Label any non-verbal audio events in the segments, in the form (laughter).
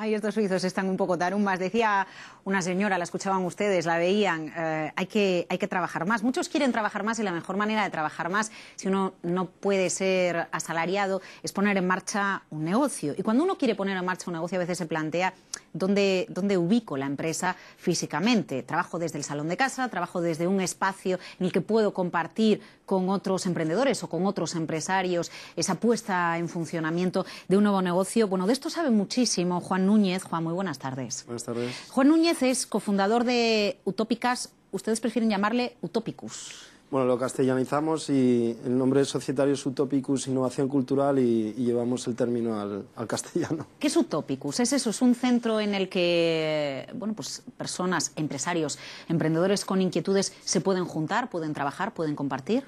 Ay, estos suizos están un poco tarumbas. Decía una señora, la escuchaban ustedes, la veían, eh, hay, que, hay que trabajar más. Muchos quieren trabajar más y la mejor manera de trabajar más, si uno no puede ser asalariado, es poner en marcha un negocio. Y cuando uno quiere poner en marcha un negocio, a veces se plantea dónde, ubico la empresa físicamente. Trabajo desde el salón de casa, trabajo desde un espacio en el que puedo compartir con otros emprendedores o con otros empresarios esa puesta en funcionamiento de un nuevo negocio. Bueno, de esto sabe muchísimo Juan Núñez. Juan, muy buenas tardes. Buenas tardes. Juan Núñez es cofundador de Utopicas. Ustedes prefieren llamarle Utopicus. Bueno, lo castellanizamos y el nombre societario es Utopicus Innovación Cultural y, llevamos el término al, al, castellano. ¿Qué es Utopicus? ¿Es eso? ¿Es un centro en el que bueno, pues personas, empresarios, emprendedores con inquietudes se pueden juntar, pueden trabajar, pueden compartir?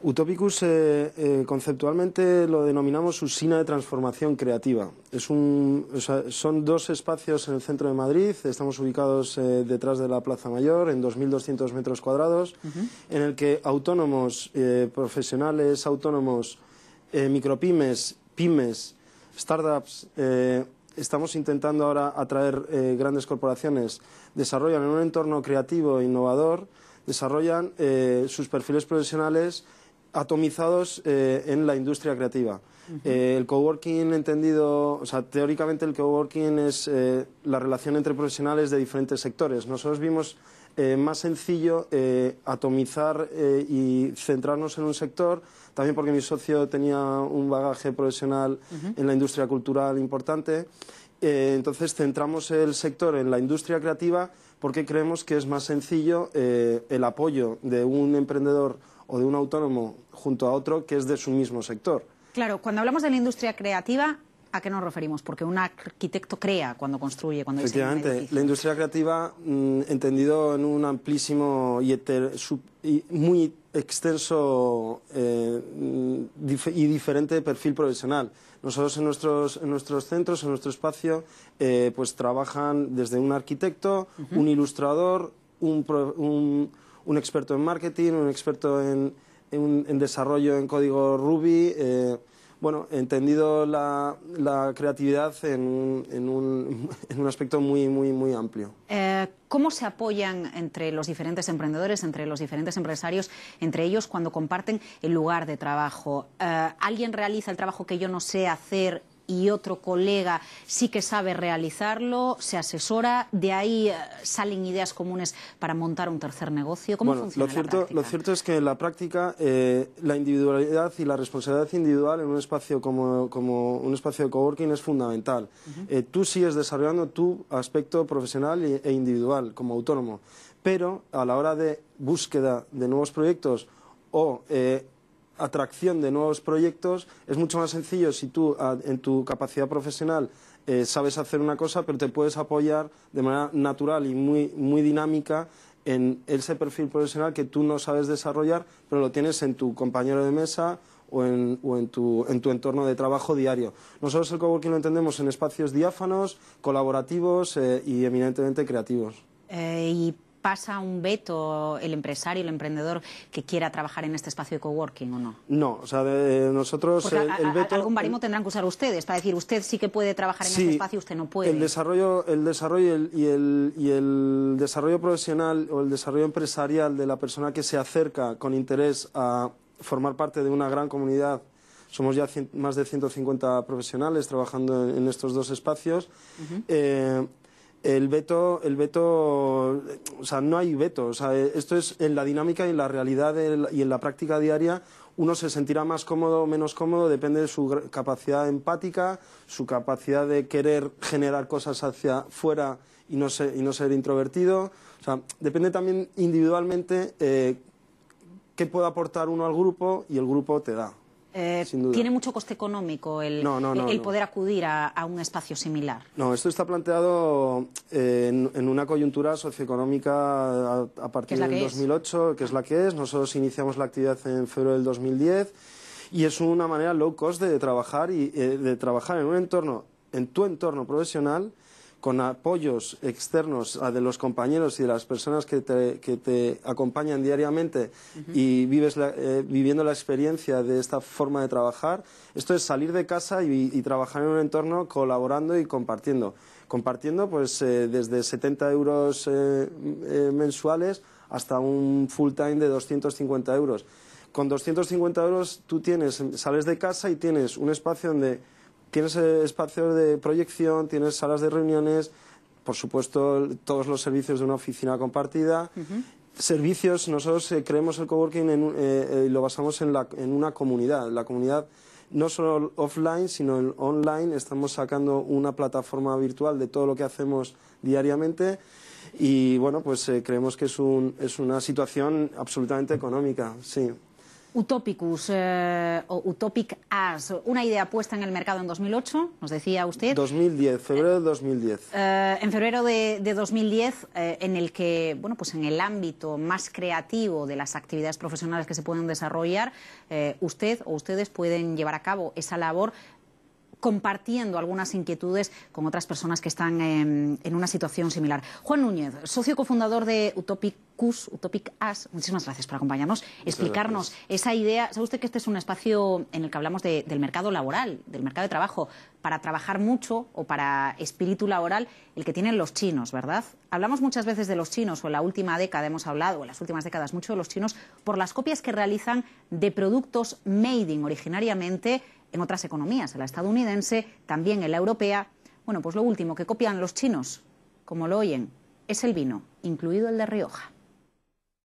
Utopicus eh, eh, conceptualmente lo denominamos usina de transformación creativa. son dos espacios en el centro de Madrid, estamos ubicados eh, detrás de la Plaza Mayor, en 2.200 metros cuadrados, en el que autónomos, profesionales, autónomos, micropymes, pymes, startups, estamos intentando ahora atraer grandes corporaciones, desarrollan en un entorno creativo e innovador, desarrollan sus perfiles profesionales, atomizados eh, en la industria creativa. Eh, el coworking entendido, o sea, teóricamente el coworking es eh, la relación entre profesionales de diferentes sectores. Nosotros vimos más sencillo atomizar y centrarnos en un sector, también porque mi socio tenía un bagaje profesional en la industria cultural importante eh, entonces centramos el sector en la industria creativa porque creemos que es más sencillo eh, el apoyo de un emprendedor o de un autónomo junto a otro que es de su mismo sector. Claro, cuando hablamos de la industria creativa, ¿a qué nos referimos? Porque un arquitecto crea cuando construye, cuando Efectivamente, la industria creativa, mm, entendido en un amplísimo y muy extenso eh, y diferente perfil profesional. Nosotros en nuestros, en nuestros centros, en nuestro espacio, eh, pues trabajan desde un arquitecto, un ilustrador, un, un, experto en marketing, un experto en, en, desarrollo en código Ruby, eh, bueno, he entendido la, creatividad (laughs) en, un, aspecto muy, muy, muy amplio. Eh, ¿Cómo se apoyan entre los diferentes emprendedores, entre los diferentes empresarios, entre ellos cuando comparten el lugar de trabajo? Eh, ¿Alguien realiza el trabajo que yo no sé hacer y otro colega sí que sabe realizarlo, se asesora, de ahí eh, salen ideas comunes para montar un tercer negocio. ¿Cómo funciona lo cierto, lo cierto es que en la práctica eh, la individualidad y la responsabilidad individual en un espacio como, un espacio de coworking es fundamental. Eh, tú sigues desarrollando tu aspecto profesional e individual como autónomo, pero a la hora de búsqueda de nuevos proyectos o atracción de nuevos proyectos. Es mucho más sencillo si tú ah, en tu capacidad profesional eh, sabes hacer una cosa, pero te puedes apoyar de manera natural y muy, muy dinámica en ese perfil profesional que tú no sabes desarrollar, pero lo tienes en tu compañero de mesa o, en, o en, tu, en, tu, entorno de trabajo diario. Nosotros el coworking lo entendemos en espacios diáfanos, colaborativos eh, y eminentemente creativos. Eh, pasa un veto el empresario, el emprendedor que quiera trabajar en este espacio de coworking o no? No, o sea, nosotros el, veto, algún barimo tendrán que usar ustedes para decir usted sí que puede trabajar en este espacio, usted no puede. El desarrollo, el desarrollo y, el, y, el desarrollo profesional o el desarrollo empresarial de la persona que se acerca con interés a formar parte de una gran comunidad somos ya más de 150 profesionales trabajando en, estos dos espacios el veto, el veto, o sea, no hay veto. esto es en la dinámica y en la realidad y en la práctica diaria. Uno se sentirá más cómodo o menos cómodo, depende de su capacidad empática, su capacidad de querer generar cosas hacia fuera y no, ser, introvertido. O sea, depende también individualmente eh, qué puede aportar uno al grupo y el grupo te da. Eh, tiene mucho coste económico el, poder acudir a, un espacio similar. No, esto está planteado eh, en, una coyuntura socioeconómica a, partir del 2008, que es la que es. Nosotros iniciamos la actividad en febrero del 2010 y es una manera low cost de trabajar y eh, de trabajar en un entorno, en tu entorno profesional con apoyos externos de los compañeros y de las personas que te, acompañan diariamente y vives eh, viviendo la experiencia de esta forma de trabajar. Esto es salir de casa y, trabajar en un entorno colaborando y compartiendo. Compartiendo pues eh, desde 70 euros eh, mensuales hasta un full time de 250 euros. Con 250 euros tú sales de casa y tienes un espacio donde Tienes eh, espacios de proyección, tienes salas de reuniones, por supuesto todos los servicios de una oficina compartida. Servicios, nosotros eh, creemos el coworking eh, y lo basamos en, una comunidad. La comunidad no solo offline, sino online. Estamos sacando una plataforma virtual de todo lo que hacemos diariamente y bueno, pues creemos que es, es una situación absolutamente económica, sí. Utopicus eh, o Utopic As, una idea puesta en el mercado en 2008, nos decía usted. 2010, febrero de 2010. Eh, en febrero de, 2010, eh, en el que, bueno, pues en el ámbito más creativo de las actividades profesionales que se pueden desarrollar, usted o ustedes pueden llevar a cabo esa labor compartiendo algunas inquietudes con otras personas que están en, en una situación similar. Juan Núñez, socio cofundador de Utopic Cus Utopic As. Muchísimas gracias por acompañarnos, explicarnos esa idea. Sabe usted que este es un espacio en el que hablamos del mercado laboral, del mercado de trabajo, para trabajar mucho o para espíritu laboral, el que tienen los chinos, ¿verdad? Hablamos muchas veces de los chinos, o en la última década hemos hablado, o en las últimas décadas mucho de los chinos, por las copias que realizan de productos made in originariamente en otras economías, en la estadounidense, también en la europea. Bueno, pues lo último que copian los chinos, como lo oyen, es el vino, incluido el de Rioja.